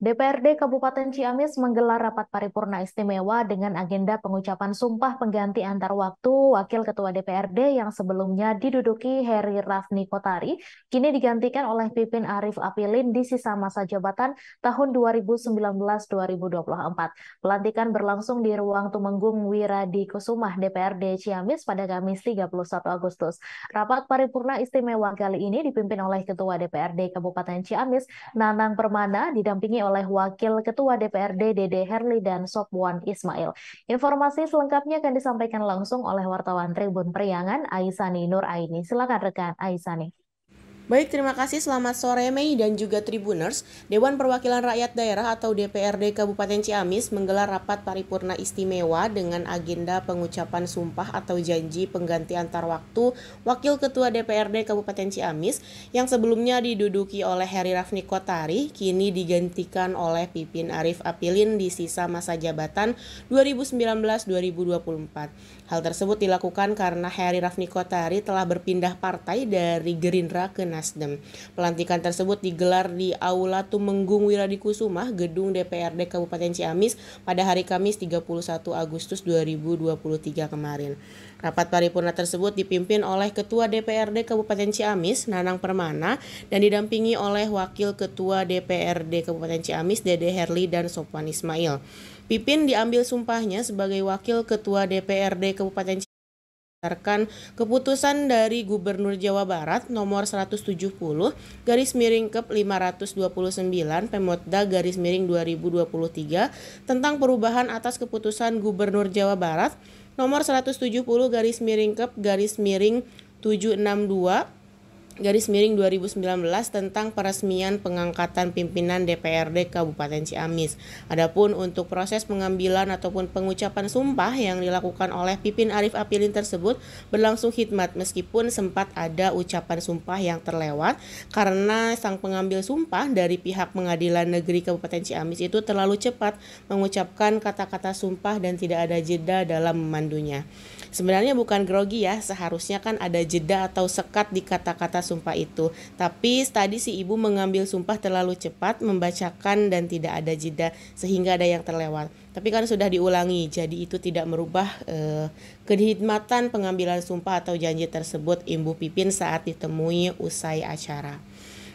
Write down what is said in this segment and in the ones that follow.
DPRD Kabupaten Ciamis menggelar rapat paripurna istimewa dengan agenda pengucapan sumpah pengganti antar waktu Wakil Ketua DPRD yang sebelumnya diduduki Heri Rafni Kotari, kini digantikan oleh Pipin Arif Apilin di sisa masa jabatan tahun 2019-2024. Pelantikan berlangsung di ruang Tumenggung Wiradi Kusumah DPRD Ciamis pada Kamis 31 Agustus. Rapat paripurna istimewa kali ini dipimpin oleh Ketua DPRD Kabupaten Ciamis, Nanang Permana, didampingi oleh oleh Wakil Ketua DPRD Dede Herli dan Sopwan Ismail. Informasi selengkapnya akan disampaikan langsung oleh wartawan Tribun Periangan Aisani Nur Aini. Silakan rekan Aisani. Baik, terima kasih. Selamat sore Mei dan juga Tribuners. Dewan Perwakilan Rakyat Daerah atau DPRD Kabupaten Ciamis menggelar rapat paripurna istimewa dengan agenda pengucapan sumpah atau janji pengganti antar waktu Wakil Ketua DPRD Kabupaten Ciamis yang sebelumnya diduduki oleh Heri Rafni Kotari kini digantikan oleh Pipin Arif Apilin di sisa masa jabatan 2019-2024. Hal tersebut dilakukan karena Heri Rafni Kotari telah berpindah partai dari Gerindra ke Nasdem. Pelantikan tersebut digelar di Aula Tumenggung Wiradikusumah, Gedung DPRD Kabupaten Ciamis pada hari Kamis 31 Agustus 2023 kemarin. Rapat paripurna tersebut dipimpin oleh Ketua DPRD Kabupaten Ciamis, Nanang Permana, dan didampingi oleh Wakil Ketua DPRD Kabupaten Ciamis, Dede Herli dan Sopwan Ismail. Pipin diambil sumpahnya sebagai Wakil Ketua DPRD Kabupaten Ciamis berdasarkan keputusan dari Gubernur Jawa Barat nomor 170 garis miring ke 529 Pemotda garis miring 2023 tentang perubahan atas keputusan Gubernur Jawa Barat nomor 170 garis miring ke garis miring 762 garis miring 2019 tentang peresmian pengangkatan pimpinan DPRD Kabupaten Ciamis. Adapun untuk proses pengambilan ataupun pengucapan sumpah yang dilakukan oleh Pipin Arif Apilin tersebut berlangsung khidmat meskipun sempat ada ucapan sumpah yang terlewat karena sang pengambil sumpah dari pihak Pengadilan Negeri Kabupaten Ciamis itu terlalu cepat mengucapkan kata-kata sumpah dan tidak ada jeda dalam memandunya. Sebenarnya bukan grogi ya, seharusnya kan ada jeda atau sekat di kata-kata sumpah itu. Tapi tadi si ibu mengambil sumpah terlalu cepat, membacakan dan tidak ada jeda sehingga ada yang terlewat. Tapi kan sudah diulangi, jadi itu tidak merubah eh, kehidmatan pengambilan sumpah atau janji tersebut Ibu Pipin saat ditemui usai acara.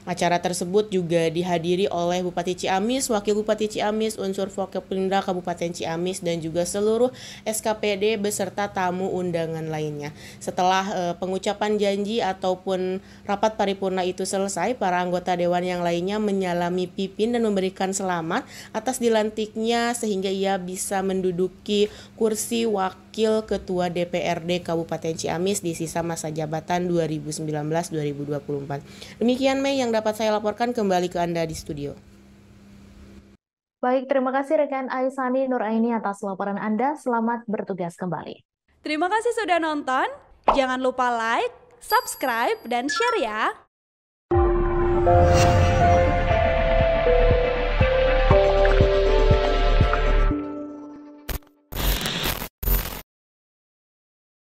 Acara tersebut juga dihadiri oleh Bupati Ciamis, Wakil Bupati Ciamis, unsur Forkopimda Kabupaten Ciamis dan juga seluruh SKPD beserta tamu undangan lainnya. Setelah e, pengucapan janji ataupun rapat paripurna itu selesai, para anggota dewan yang lainnya menyalami Pipin dan memberikan selamat atas dilantiknya sehingga ia bisa menduduki kursi wakil Wakil Ketua DPRD Kabupaten Ciamis di sisa masa jabatan 2019-2024. Demikian Mei yang dapat saya laporkan kembali ke Anda di studio. Baik, terima kasih rekan Aisani Nuraini atas laporan Anda. Selamat bertugas kembali. Terima kasih sudah nonton. Jangan lupa like, subscribe, dan share ya.